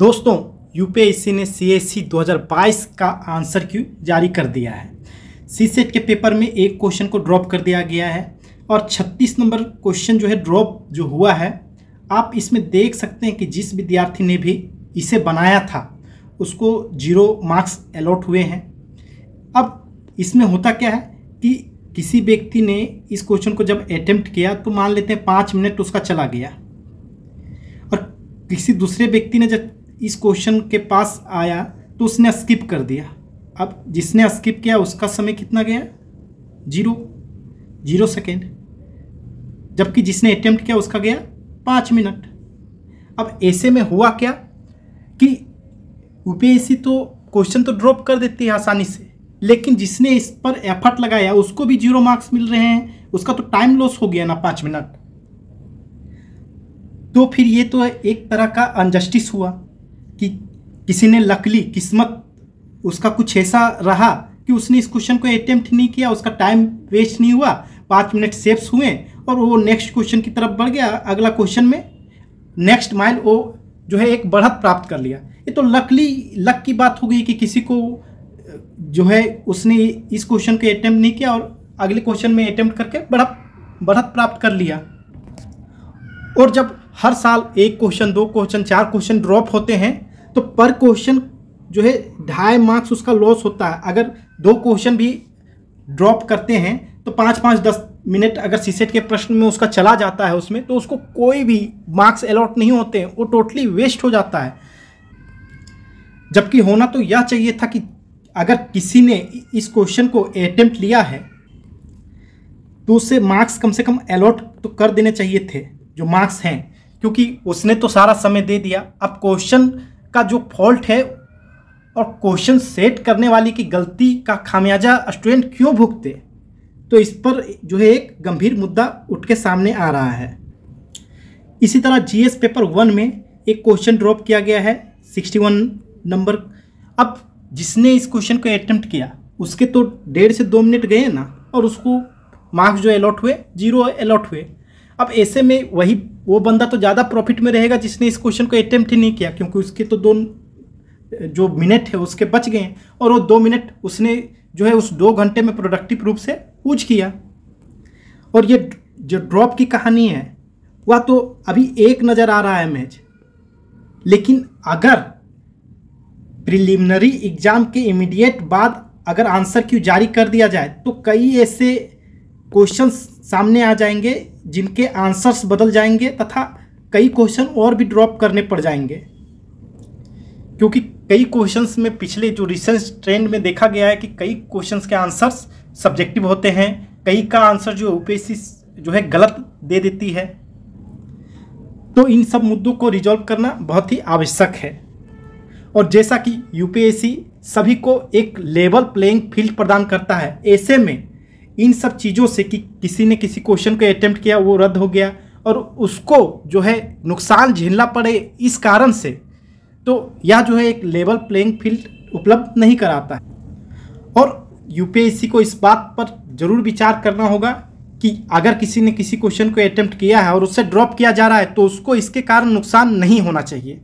दोस्तों यूपीएससी ने e CSC 2022 का आंसर क्यू जारी कर दिया है सी सेट e के पेपर में एक क्वेश्चन को ड्रॉप कर दिया गया है और 36 नंबर क्वेश्चन जो है ड्रॉप जो हुआ है आप इसमें देख सकते हैं कि जिस विद्यार्थी ने भी इसे बनाया था उसको जीरो मार्क्स अलॉट हुए हैं अब इसमें होता क्या है कि किसी व्यक्ति ने इस क्वेश्चन को जब अटैम्प्ट किया तो मान लेते हैं पाँच मिनट उसका चला गया और किसी दूसरे व्यक्ति ने जब इस क्वेश्चन के पास आया तो उसने स्किप कर दिया अब जिसने स्किप किया उसका समय कितना गया जीरो जीरो सेकेंड जबकि जिसने अटैम्प्ट किया उसका गया पाँच मिनट अब ऐसे में हुआ क्या कि यूपीएससी तो क्वेश्चन तो ड्रॉप कर देती है आसानी से लेकिन जिसने इस पर एफर्ट लगाया उसको भी जीरो मार्क्स मिल रहे हैं उसका तो टाइम लॉस हो गया ना पाँच मिनट तो फिर ये तो एक तरह का अनजस्टिस हुआ कि किसी ने लकली किस्मत उसका कुछ ऐसा रहा कि उसने इस क्वेश्चन को अटेम्प्ट नहीं किया उसका टाइम वेस्ट नहीं हुआ पाँच मिनट सेप्स हुए और वो नेक्स्ट क्वेश्चन की तरफ बढ़ गया अगला क्वेश्चन में नेक्स्ट माइल वो जो है एक बढ़त प्राप्त कर लिया ये तो लकली लक की बात हो गई कि किसी को जो है उसने इस क्वेश्चन को अटैम्प्ट नहीं किया और अगले क्वेश्चन में अटैम्प्ट करके बढ़त बढ़त प्राप्त कर लिया और जब हर साल एक क्वेश्चन दो क्वेश्चन चार क्वेश्चन ड्रॉप होते हैं तो पर क्वेश्चन जो है ढाई मार्क्स उसका लॉस होता है अगर दो क्वेश्चन भी ड्रॉप करते हैं तो पाँच पाँच दस मिनट अगर सीसेट के प्रश्न में उसका चला जाता है उसमें तो उसको कोई भी मार्क्स अलॉट नहीं होते हैं वो टोटली वेस्ट हो जाता है जबकि होना तो यह चाहिए था कि अगर किसी ने इस क्वेश्चन को अटेम्प्ट लिया है तो उससे मार्क्स कम से कम अलॉट तो कर देने चाहिए थे जो मार्क्स हैं क्योंकि उसने तो सारा समय दे दिया अब क्वेश्चन का जो फॉल्ट है और क्वेश्चन सेट करने वाली की गलती का खामियाजा स्टूडेंट क्यों भुगते तो इस पर जो है एक गंभीर मुद्दा उठ के सामने आ रहा है इसी तरह जीएस पेपर वन में एक क्वेश्चन ड्रॉप किया गया है सिक्सटी वन नंबर अब जिसने इस क्वेश्चन को अटैम्प्ट किया उसके तो डेढ़ से दो मिनट गए ना और उसको मार्क्स जो अलॉट हुए जीरो अलॉट हुए अब ऐसे में वही वो बंदा तो ज़्यादा प्रॉफिट में रहेगा जिसने इस क्वेश्चन को अटैम्प्ट ही नहीं किया क्योंकि उसके तो दो जो मिनट है उसके बच गए हैं और वो दो मिनट उसने जो है उस दो घंटे में प्रोडक्टिव रूप से यूज किया और ये जो ड्रॉप की कहानी है वह तो अभी एक नज़र आ रहा है मैच लेकिन अगर प्रिलिमिनरी एग्ज़ाम के इमीडिएट बाद अगर आंसर क्यों जारी कर दिया जाए तो कई ऐसे क्वेश्चन सामने आ जाएंगे जिनके आंसर्स बदल जाएंगे तथा कई क्वेश्चन और भी ड्रॉप करने पड़ जाएंगे क्योंकि कई क्वेश्चंस में पिछले जो रिसेंस ट्रेंड में देखा गया है कि कई क्वेश्चंस के आंसर्स सब्जेक्टिव होते हैं कई का आंसर जो यूपीएससी जो है गलत दे देती है तो इन सब मुद्दों को रिजॉल्व करना बहुत ही आवश्यक है और जैसा कि यूपीएससी सभी को एक लेवल प्लेइंग फील्ड प्रदान करता है ऐसे में इन सब चीज़ों से कि किसी ने किसी क्वेश्चन को अटैम्प्ट किया वो रद्द हो गया और उसको जो है नुकसान झेलना पड़े इस कारण से तो यह जो है एक लेवल प्लेइंग फील्ड उपलब्ध नहीं कराता है और यूपीएससी को इस बात पर ज़रूर विचार करना होगा कि अगर किसी ने किसी क्वेश्चन को अटैम्प्ट किया है और उससे ड्रॉप किया जा रहा है तो उसको इसके कारण नुकसान नहीं होना चाहिए